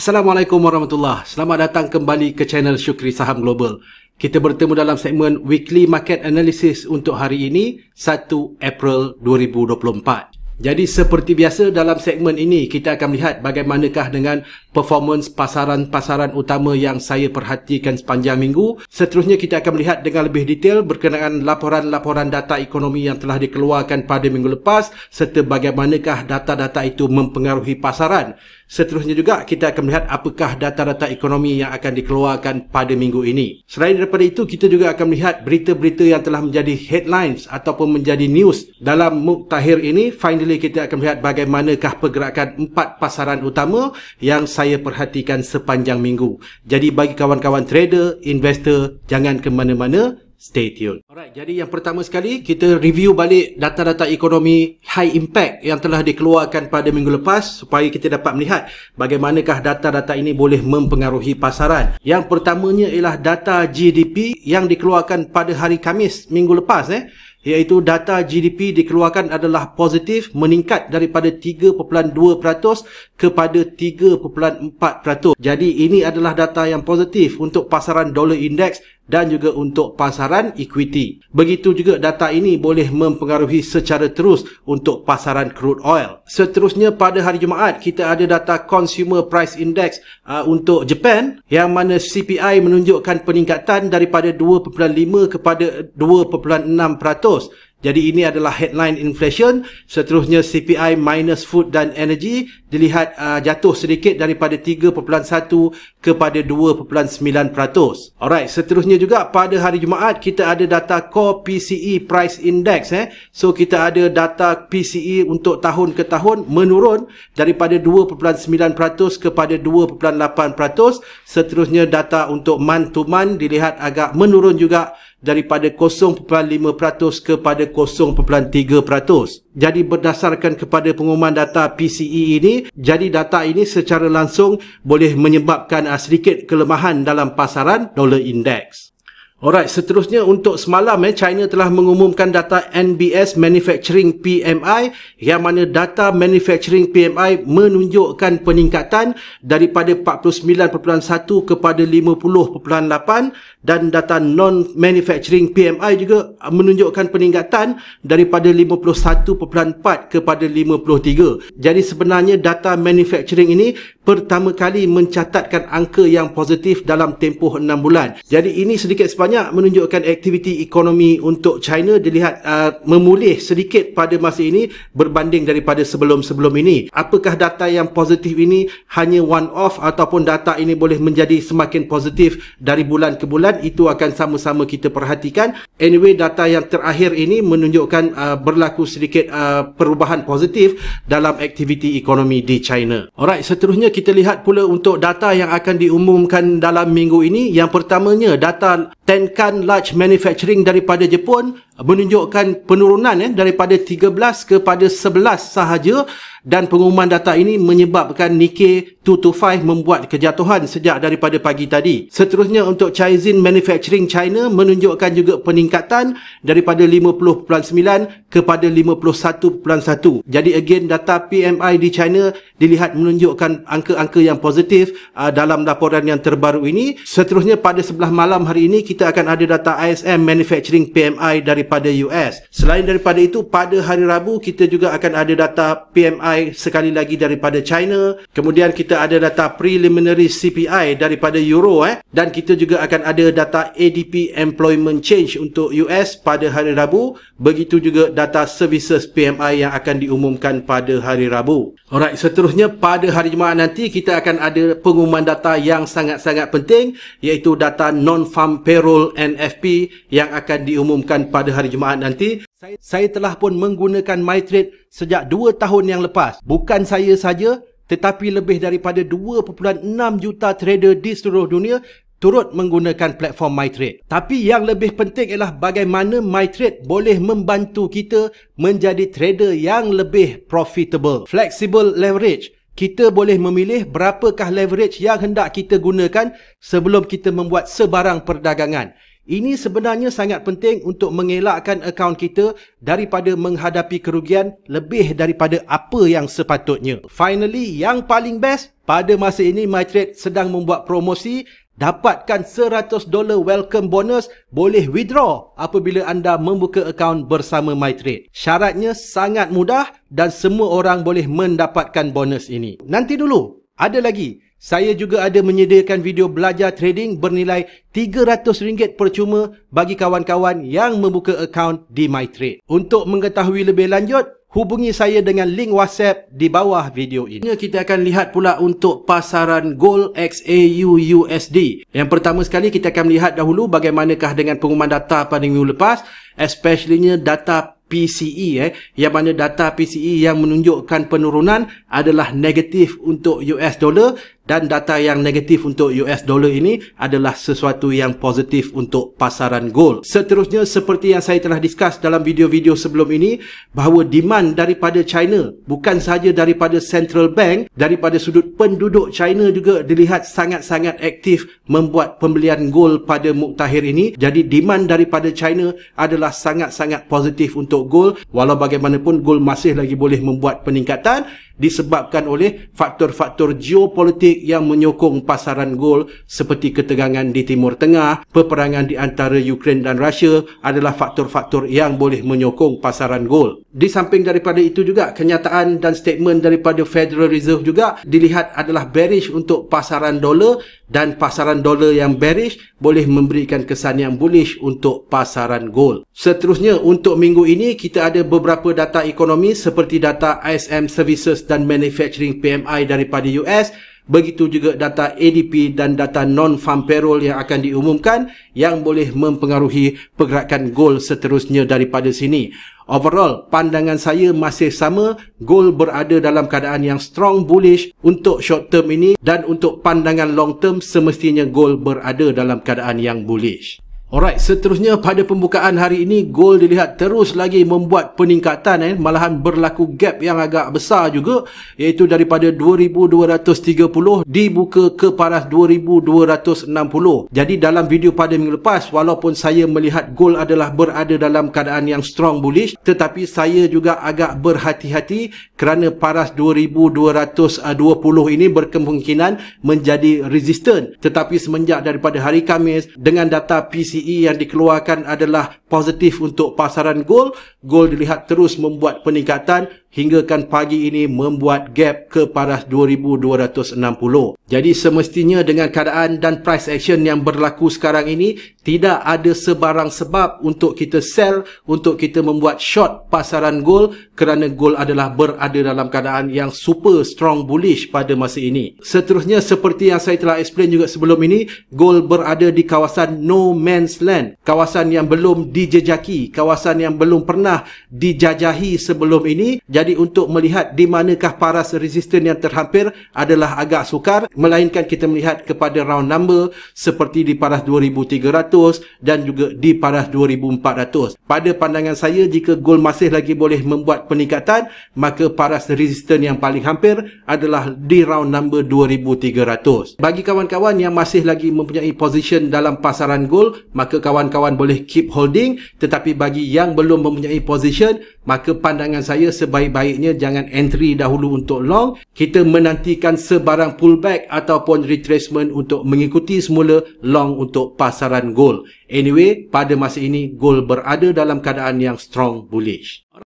Assalamualaikum warahmatullahi Selamat datang kembali ke channel Syukri Saham Global. Kita bertemu dalam segmen Weekly Market Analysis untuk hari ini, 1 April 2024. Jadi seperti biasa dalam segmen ini kita akan melihat bagaimanakah dengan performance pasaran-pasaran utama yang saya perhatikan sepanjang minggu. Seterusnya kita akan melihat dengan lebih detail berkenaan laporan-laporan data ekonomi yang telah dikeluarkan pada minggu lepas serta bagaimanakah data-data itu mempengaruhi pasaran. Seterusnya juga kita akan melihat apakah data-data ekonomi yang akan dikeluarkan pada minggu ini. Selain daripada itu kita juga akan melihat berita-berita yang telah menjadi headlines ataupun menjadi news dalam muktahir ini finally ini kita akan melihat bagaimanakah pergerakan empat pasaran utama yang saya perhatikan sepanjang minggu. Jadi bagi kawan-kawan trader, investor, jangan ke mana-mana. Stay tuned. Alright, jadi yang pertama sekali kita review balik data-data ekonomi high impact yang telah dikeluarkan pada minggu lepas supaya kita dapat melihat bagaimanakah data-data ini boleh mempengaruhi pasaran. Yang pertamanya ialah data GDP yang dikeluarkan pada hari Kamis minggu lepas eh iaitu data GDP dikeluarkan adalah positif meningkat daripada 3.2% kepada 3.4%. Jadi ini adalah data yang positif untuk pasaran dolar indeks dan juga untuk pasaran equity. Begitu juga data ini boleh mempengaruhi secara terus untuk pasaran crude oil. Seterusnya pada hari Jumaat kita ada data consumer price index uh, untuk Japan yang mana CPI menunjukkan peningkatan daripada 2.5 kepada 2.6%. Jadi ini adalah headline inflation. Seterusnya CPI minus food dan energy dilihat uh, jatuh sedikit daripada 3.1 kepada 2.9%. Alright, seterusnya juga pada hari Jumaat kita ada data core PCE price index eh. So kita ada data PCE untuk tahun ke tahun menurun daripada 2.9% kepada 2.8%. Seterusnya data untuk month to month dilihat agak menurun juga daripada 0.5% kepada 0.3%. Jadi berdasarkan kepada pengumuman data PCE ini, jadi data ini secara langsung boleh menyebabkan ah, sedikit kelemahan dalam pasaran Dollar Index. Alright, seterusnya untuk semalam eh China telah mengumumkan data NBS Manufacturing PMI yang mana data Manufacturing PMI menunjukkan peningkatan daripada 49.1 kepada 50.8 dan data Non Manufacturing PMI juga menunjukkan peningkatan daripada 51.4 kepada 53. Jadi sebenarnya data Manufacturing ini pertama kali mencatatkan angka yang positif dalam tempoh 6 bulan. Jadi ini sedikit sebanyak banyak menunjukkan aktiviti ekonomi untuk China dilihat uh, memulih sedikit pada masa ini berbanding daripada sebelum-sebelum ini. Apakah data yang positif ini hanya one-off ataupun data ini boleh menjadi semakin positif dari bulan ke bulan? Itu akan sama-sama kita perhatikan. Anyway, data yang terakhir ini menunjukkan uh, berlaku sedikit uh, perubahan positif dalam aktiviti ekonomi di China. Alright, seterusnya kita lihat pula untuk data yang akan diumumkan dalam minggu ini. Yang pertamanya data melainkan large manufacturing daripada Jepun menunjukkan penurunan eh, daripada 13 kepada 11 sahaja dan pengumuman data ini menyebabkan Nikkei 225 membuat kejatuhan sejak daripada pagi tadi. Seterusnya untuk Chaizin Manufacturing China menunjukkan juga peningkatan daripada 50.9 kepada 51.1. Jadi again data PMI di China dilihat menunjukkan angka-angka yang positif uh, dalam laporan yang terbaru ini. Seterusnya pada sebelah malam hari ini kita akan ada data ISM Manufacturing PMI daripada US. Selain daripada itu pada hari Rabu kita juga akan ada data PMI CPI sekali lagi daripada China. Kemudian kita ada data preliminary CPI daripada Euro eh. Dan kita juga akan ada data ADP Employment Change untuk US pada hari Rabu. Begitu juga data services PMI yang akan diumumkan pada hari Rabu. Alright, seterusnya pada hari Jumaat nanti kita akan ada pengumuman data yang sangat-sangat penting iaitu data non-farm payroll NFP yang akan diumumkan pada hari Jumaat nanti. Saya, saya telah pun menggunakan MyTrade sejak 2 tahun yang lepas. Bukan saya saja, tetapi lebih daripada 2.6 juta trader di seluruh dunia turut menggunakan platform MyTrade. Tapi yang lebih penting ialah bagaimana MyTrade boleh membantu kita menjadi trader yang lebih profitable. Flexible leverage. Kita boleh memilih berapakah leverage yang hendak kita gunakan sebelum kita membuat sebarang perdagangan. Ini sebenarnya sangat penting untuk mengelakkan akaun kita daripada menghadapi kerugian lebih daripada apa yang sepatutnya. Finally, yang paling best, pada masa ini MyTrade sedang membuat promosi dapatkan $100 welcome bonus boleh withdraw apabila anda membuka akaun bersama MyTrade. Syaratnya sangat mudah dan semua orang boleh mendapatkan bonus ini. Nanti dulu, ada lagi. Saya juga ada menyediakan video belajar trading bernilai RM300 percuma bagi kawan-kawan yang membuka akaun di MyTrade. Untuk mengetahui lebih lanjut, hubungi saya dengan link WhatsApp di bawah video ini. Kita akan lihat pula untuk pasaran Gold XAU USD. Yang pertama sekali kita akan lihat dahulu bagaimanakah dengan pengumuman data pada minggu lepas, especiallynya data PCE eh, yang mana data PCE yang menunjukkan penurunan adalah negatif untuk US dollar dan data yang negatif untuk US dollar ini adalah sesuatu yang positif untuk pasaran gold. Seterusnya seperti yang saya telah discuss dalam video-video sebelum ini bahawa demand daripada China bukan sahaja daripada central bank daripada sudut penduduk China juga dilihat sangat-sangat aktif membuat pembelian gold pada muktahir ini. Jadi demand daripada China adalah sangat-sangat positif untuk gold. Walau bagaimanapun gold masih lagi boleh membuat peningkatan disebabkan oleh faktor-faktor geopolitik yang menyokong pasaran gold seperti ketegangan di Timur Tengah, peperangan di antara Ukraine dan Rusia adalah faktor-faktor yang boleh menyokong pasaran gold. Di samping daripada itu juga, kenyataan dan statement daripada Federal Reserve juga dilihat adalah bearish untuk pasaran dolar dan pasaran dolar yang bearish boleh memberikan kesan yang bullish untuk pasaran gold. Seterusnya, untuk minggu ini kita ada beberapa data ekonomi seperti data ISM Services dan manufacturing PMI daripada US begitu juga data ADP dan data non-farm payroll yang akan diumumkan yang boleh mempengaruhi pergerakan gold seterusnya daripada sini. Overall, pandangan saya masih sama, gold berada dalam keadaan yang strong bullish untuk short term ini dan untuk pandangan long term semestinya gold berada dalam keadaan yang bullish. Alright, seterusnya pada pembukaan hari ini gold dilihat terus lagi membuat peningkatan eh malahan berlaku gap yang agak besar juga iaitu daripada 2230 dibuka ke paras 2260. Jadi dalam video pada minggu lepas walaupun saya melihat gold adalah berada dalam keadaan yang strong bullish tetapi saya juga agak berhati-hati kerana paras 2220 ini berkemungkinan menjadi resistant tetapi semenjak daripada hari Kamis dengan data PCE CE yang dikeluarkan adalah positif untuk pasaran gold. Gold dilihat terus membuat peningkatan hinggakan pagi ini membuat gap ke paras 2260. Jadi semestinya dengan keadaan dan price action yang berlaku sekarang ini tidak ada sebarang sebab untuk kita sell untuk kita membuat short pasaran gold kerana gold adalah berada dalam keadaan yang super strong bullish pada masa ini. Seterusnya seperti yang saya telah explain juga sebelum ini gold berada di kawasan no man's land, kawasan yang belum dijejaki, kawasan yang belum pernah dijajahi sebelum ini. Jadi untuk melihat di manakah paras resisten yang terhampir adalah agak sukar melainkan kita melihat kepada round number seperti di paras 2300 dan juga di paras 2400. Pada pandangan saya jika gold masih lagi boleh membuat peningkatan maka paras resisten yang paling hampir adalah di round number 2300. Bagi kawan-kawan yang masih lagi mempunyai position dalam pasaran gold maka kawan-kawan boleh keep holding tetapi bagi yang belum mempunyai position maka pandangan saya sebaik-baiknya jangan entry dahulu untuk long kita menantikan sebarang pullback ataupun retracement untuk mengikuti semula long untuk pasaran gold anyway pada masa ini gold berada dalam keadaan yang strong bullish